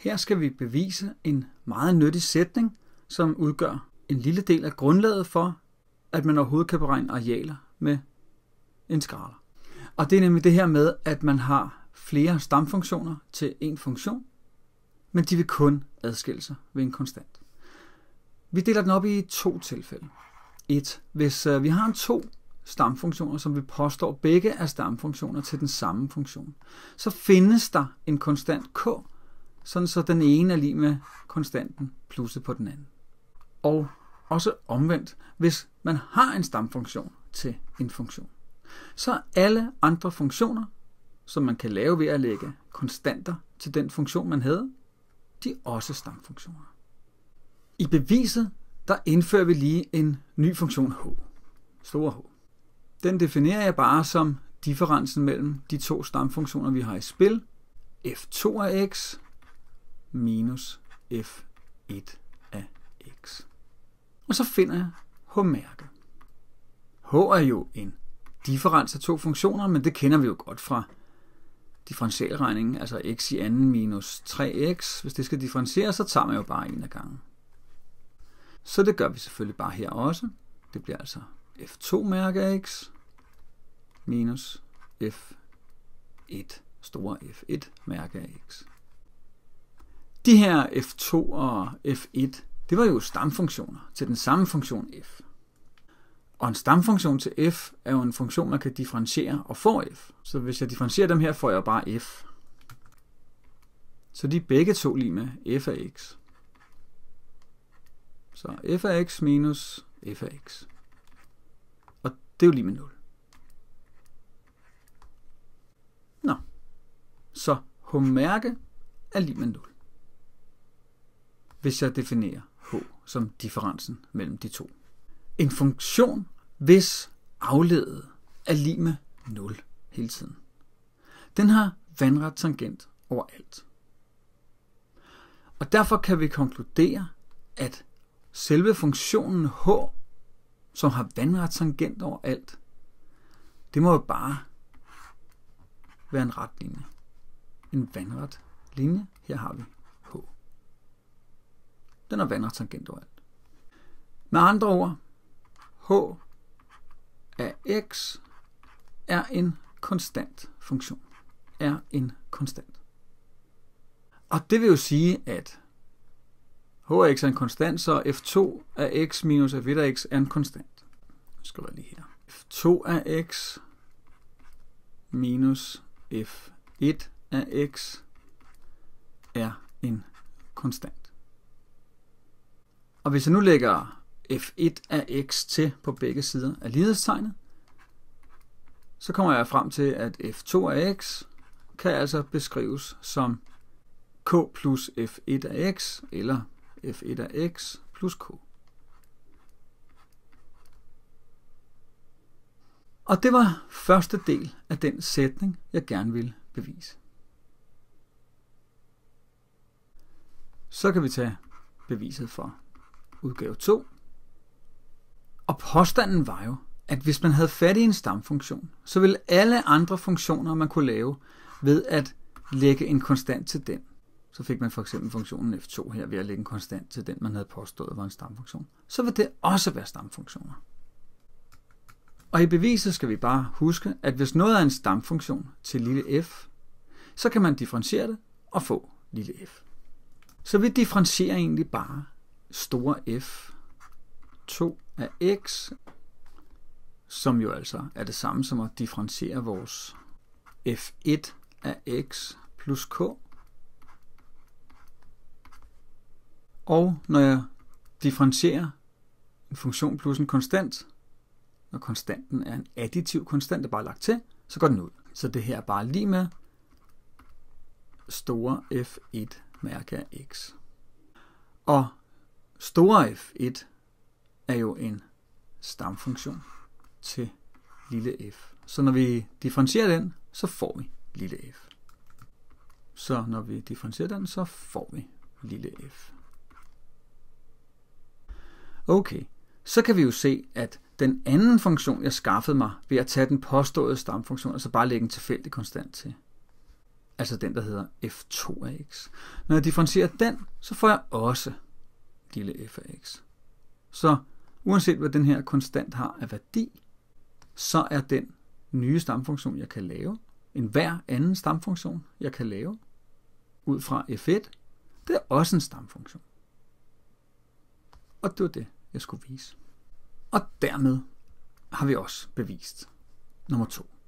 Her skal vi bevise en meget nyttig sætning, som udgør en lille del af grundlaget for, at man overhovedet kan beregne arealer med en skala. Og det er nemlig det her med, at man har flere stamfunktioner til en funktion, men de vil kun adskille sig ved en konstant. Vi deler den op i to tilfælde. Et, hvis øh, vi har en to stamfunktioner, som vi påstår begge er stamfunktioner til den samme funktion, så findes der en konstant k, sådan så den ene er lige med konstanten plusset på den anden. Og også omvendt, hvis man har en stamfunktion til en funktion, så er alle andre funktioner, som man kan lave ved at lægge konstanter til den funktion, man havde, de er også stamfunktioner. I beviset, der indfører vi lige en ny funktion h, store h. Den definerer jeg bare som differencen mellem de to stamfunktioner, vi har i spil, f2 af x minus f1 af x. Og så finder jeg h-mærket. h er jo en differens af to funktioner, men det kender vi jo godt fra differentialregningen, altså x i anden minus 3x. Hvis det skal differentieres, så tager man jo bare en af gangen. Så det gør vi selvfølgelig bare her også. Det bliver altså f2 mærke af x minus f1 store f1 mærke af x. De her f2 og f1, det var jo stamfunktioner til den samme funktion f. Og en stamfunktion til f er jo en funktion, man kan differentiere og få f. Så hvis jeg differentierer dem her, får jeg bare f. Så de er begge to lige med f af x. Så f af x minus f af x. Og det er jo lige med 0. Nå, så h-mærke er lige med 0 hvis jeg definerer h som differencen mellem de to. En funktion, hvis afledet er lige med 0 hele tiden. Den har vandret tangent overalt. Og derfor kan vi konkludere, at selve funktionen h, som har vandret tangent overalt, det må jo bare være en ret linje. En vandret linje. Her har vi den er vandretangent overalt. Med andre ord, h af x er en konstant funktion. Er en konstant. Og det vil jo sige, at h af x er en konstant, så f2 af x minus f1 af x er en konstant. Jeg skal lige her. f2 af x minus f1 af x er en konstant. Og hvis jeg nu lægger f1 af x til på begge sider af lighedstegnet, så kommer jeg frem til, at f2 af x kan altså beskrives som k plus f1 af x, eller f1 af x plus k. Og det var første del af den sætning, jeg gerne ville bevise. Så kan vi tage beviset for udgave 2. Og påstanden var jo, at hvis man havde fat i en stamfunktion, så ville alle andre funktioner, man kunne lave, ved at lægge en konstant til den. Så fik man for eksempel funktionen f2 her ved at lægge en konstant til den, man havde påstået var en stamfunktion. Så ville det også være stamfunktioner. Og i beviset skal vi bare huske, at hvis noget er en stamfunktion til lille f, så kan man differentiere det og få lille f. Så vi differentierer egentlig bare store f 2 af x, som jo altså er det samme som at differentiere vores f1 af x plus k. Og når jeg differentierer en funktion plus en konstant, når konstanten er en additiv konstant, der bare er lagt til, så går den ud. Så det her er bare lige med store f1 mærke af x. Og store f1 er jo en stamfunktion til lille f. Så når vi differentierer den, så får vi lille f. Så når vi differentierer den, så får vi lille f. Okay, så kan vi jo se, at den anden funktion, jeg skaffede mig ved at tage den påståede stamfunktion, altså bare lægge en tilfældig konstant til, altså den, der hedder f2 af x. Når jeg differentierer den, så får jeg også lille f af x. Så uanset hvad den her konstant har af værdi, så er den nye stamfunktion, jeg kan lave, en hver anden stamfunktion, jeg kan lave, ud fra f1, det er også en stamfunktion. Og det var det, jeg skulle vise. Og dermed har vi også bevist nummer 2.